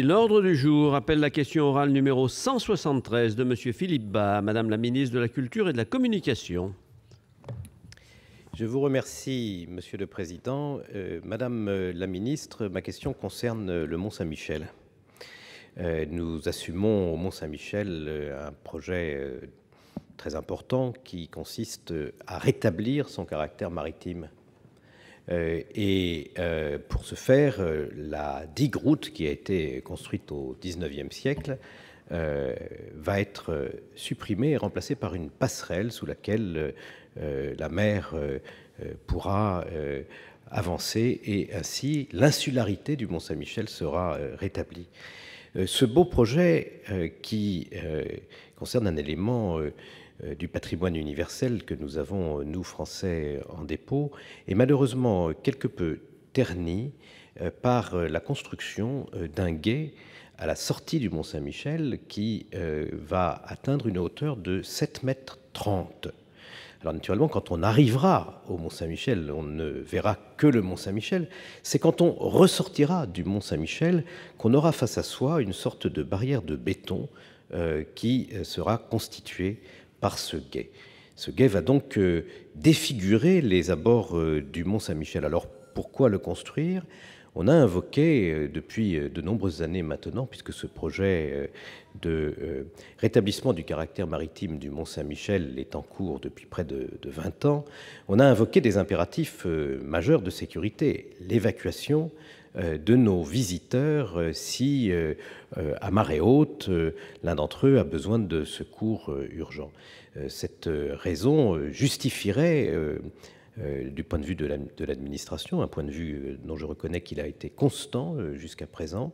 L'ordre du jour appelle la question orale numéro 173 de M. Philippe Bas Madame la ministre de la Culture et de la Communication. Je vous remercie, Monsieur le Président. Euh, Madame euh, la ministre, ma question concerne euh, le Mont-Saint-Michel. nous assumons au Mont-Saint-Michel un projet très important qui consiste à rétablir son caractère maritime. Euh, et euh, pour ce faire, euh, la digue route qui a été construite au XIXe siècle va être supprimée et remplacée par une passerelle sous laquelle la mer pourra avancer et ainsi l'insularité du Mont-Saint-Michel sera rétablie. Ce beau projet qui concerne un élément euh, du patrimoine universel que nous avons, euh, nous, Français, en dépôt, est malheureusement quelque peu terni euh, par la construction d'un guet à la sortie du Mont-Saint-Michel qui va atteindre une hauteur de 7,30 mètres Alors naturellement, quand on arrivera au Mont-Saint-Michel, on ne verra que le Mont-Saint-Michel. C'est quand on ressortira du Mont-Saint-Michel qu'on aura face à soi une sorte de barrière de béton qui sera constituée par ce guet. Ce guet va donc euh, défigurer les abords euh, du Mont Saint-Michel. Alors pourquoi le construire on a invoqué euh, depuis de nombreuses années maintenant, puisque ce projet de rétablissement du caractère maritime du Mont Saint-Michel est en cours depuis près de, 20 ans, on a invoqué des impératifs majeurs de sécurité, l'évacuation euh, de nos visiteurs euh, si, euh, à marée haute, l'un d'entre eux a besoin de secours urgent. Cette raison justifierait du point de vue de l'administration, un point de vue dont je reconnais qu'il a été constant jusqu'à présent,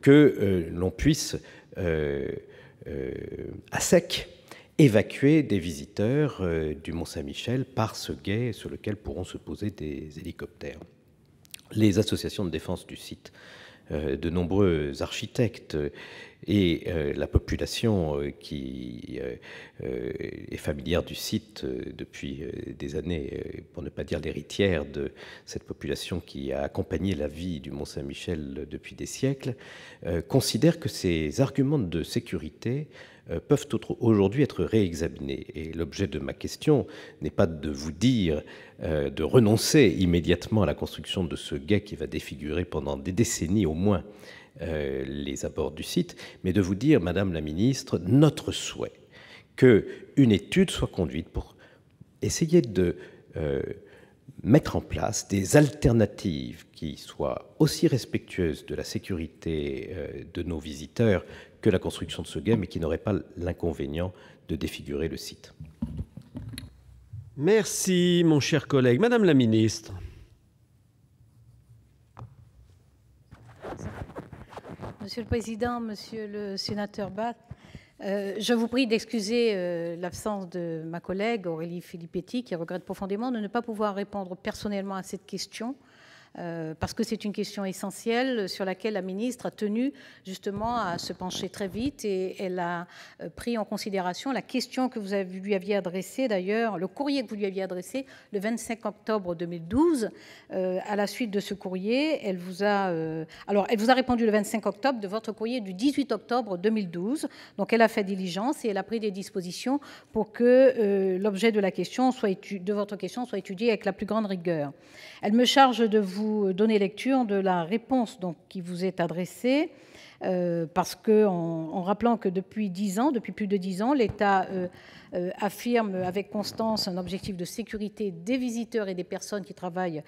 que l'on puisse à sec évacuer des visiteurs du Mont-Saint-Michel par ce guet sur lequel pourront se poser des hélicoptères les associations de défense du site. Euh, de nombreux architectes et euh, la population euh, qui euh, est familière du site depuis des années, pour ne pas dire l'héritière de cette population qui a accompagné la vie du Mont-Saint-Michel depuis des siècles, considère que ces arguments de sécurité peuvent aujourd'hui être réexaminés. Et l'objet de ma question n'est pas de vous dire de renoncer immédiatement à la construction de ce guet qui va défigurer pendant des décennies au moins euh, les abords du site, mais de vous dire, Madame la Ministre, notre souhait que une étude soit conduite pour essayer de euh, mettre en place des alternatives qui soient aussi respectueuses de la sécurité euh, de nos visiteurs que la construction de ce guet, mais qui n'auraient pas l'inconvénient de défigurer le site. Merci, mon cher collègue. Madame la Ministre. Monsieur le Président, Monsieur le Sénateur Bath, euh, je vous prie d'excuser euh, l'absence de ma collègue Aurélie Filippetti, qui regrette profondément de ne pas pouvoir répondre personnellement à cette question, euh, parce que c'est une question essentielle sur laquelle la ministre a tenu justement à se pencher très vite et elle a euh, pris en considération la question que vous lui aviez adressée d'ailleurs, le courrier que vous lui aviez adressé le 25 octobre 2012. Euh, à la suite de ce courrier, elle vous a, alors elle vous a répondu le 25 octobre de votre courrier du 18 octobre 2012. Donc elle a fait diligence et elle a pris des dispositions pour que l'objet de la question de votre question soit étudié avec la plus grande rigueur. Elle me charge de vous vous donner lecture de la réponse donc, qui vous est adressée, euh, parce que en, rappelant que depuis dix ans, depuis plus de dix ans, l'État euh, euh, affirme avec constance un objectif de sécurité des visiteurs et des personnes qui travaillent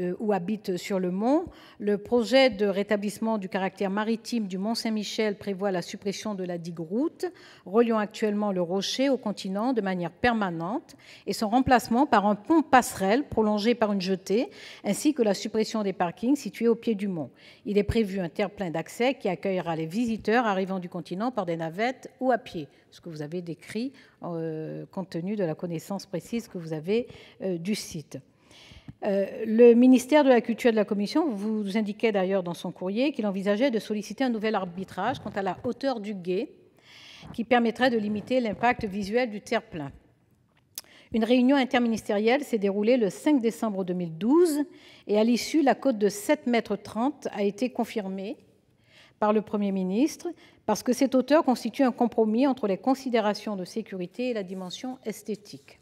euh, ou habitent sur le mont. Le projet de rétablissement du caractère maritime du mont Saint-Michel prévoit la suppression de la digue route reliant actuellement le rocher au continent de manière permanente et son remplacement par un pont passerelle prolongé par une jetée ainsi que la suppression des parkings situés au pied du mont. Il est prévu un terre-plein d'accès qui accueillera les visiteurs arrivant du continent par des navettes ou à pied ce que vous avez décrit, euh, compte tenu de la connaissance précise que vous avez euh, du site. Euh, le ministère de la Culture et de la Commission vous indiquait d'ailleurs dans son courrier qu'il envisageait de solliciter un nouvel arbitrage quant à la hauteur du guet qui permettrait de limiter l'impact visuel du terre-plein. Une réunion interministérielle s'est déroulée le 5 décembre 2012 et à l'issue, la cote de 7,30 m a été confirmée par le Premier ministre, parce que cet auteur constitue un compromis entre les considérations de sécurité et la dimension esthétique.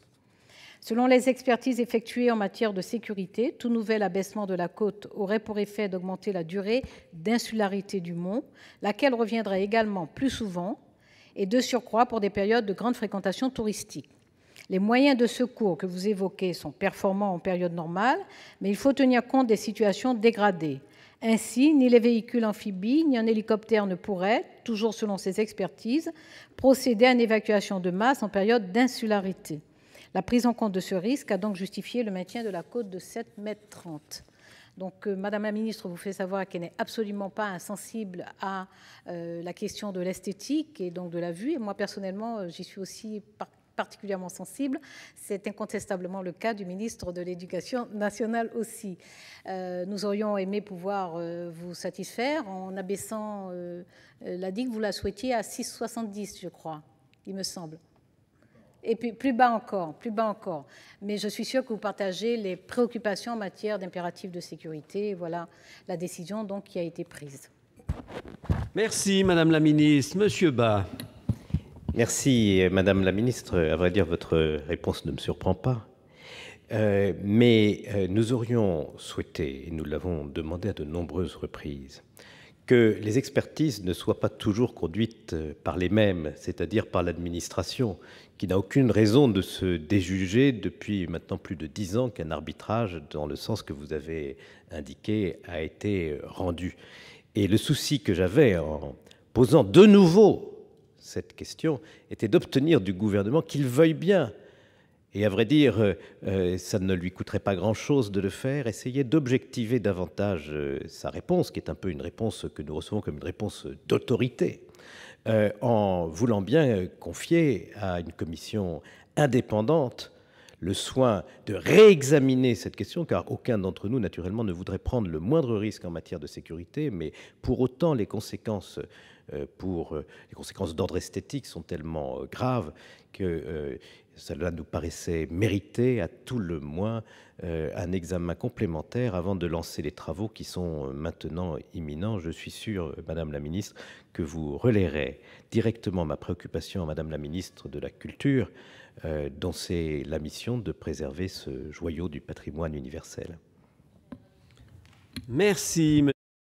Selon les expertises effectuées en matière de sécurité, tout nouvel abaissement de la côte aurait pour effet d'augmenter la durée d'insularité du mont, laquelle reviendrait également plus souvent et de surcroît pour des périodes de grande fréquentation touristique. Les moyens de secours que vous évoquez sont performants en période normale, mais il faut tenir compte des situations dégradées, ainsi, ni les véhicules amphibies ni un hélicoptère ne pourraient, toujours selon ces expertises, procéder à une évacuation de masse en période d'insularité. La prise en compte de ce risque a donc justifié le maintien de la côte de 7,30 m. Donc, euh, Madame la Ministre vous fait savoir qu'elle n'est absolument pas insensible à euh, la question de l'esthétique et donc de la vue. Et moi, personnellement, euh, j'y suis aussi par particulièrement sensible. C'est incontestablement le cas du ministre de l'Éducation nationale aussi. Euh, nous aurions aimé pouvoir euh, vous satisfaire en abaissant euh, la digue, vous la souhaitiez à 6,70, je crois, il me semble. Et puis plus bas encore, plus bas encore. Mais je suis sûre que vous partagez les préoccupations en matière d'impératifs de sécurité. Voilà la décision donc qui a été prise. Merci, Madame la Ministre. Monsieur Bas. Merci, Madame la Ministre. À vrai dire, votre réponse ne me surprend pas. Euh, mais euh, nous aurions souhaité, et nous l'avons demandé à de nombreuses reprises, que les expertises ne soient pas toujours conduites euh, par les mêmes, c'est-à-dire par l'administration, qui n'a aucune raison de se déjuger depuis maintenant plus de dix ans qu'un arbitrage, dans le sens que vous avez indiqué, a été rendu. Et le souci que j'avais en posant de nouveau cette question était d'obtenir du gouvernement qu'il veuille bien, et à vrai dire, euh, euh, ça ne lui coûterait pas grand-chose de le faire, essayer d'objectiver davantage euh, sa réponse, qui est un peu une réponse que nous recevons comme une réponse d'autorité, en voulant bien confier à une commission indépendante le soin de réexaminer cette question, car aucun d'entre nous, naturellement, ne voudrait prendre le moindre risque en matière de sécurité, mais pour autant, les conséquences euh, pour euh, les conséquences d'ordre esthétique sont tellement euh, graves que cela nous paraissait mériter à tout le moins un examen complémentaire avant de lancer les travaux qui sont maintenant imminents. Je suis sûr, Madame la Ministre, que vous relayerez directement ma préoccupation à Madame la Ministre de la Culture, dont c'est la mission de préserver ce joyau du patrimoine universel. Merci.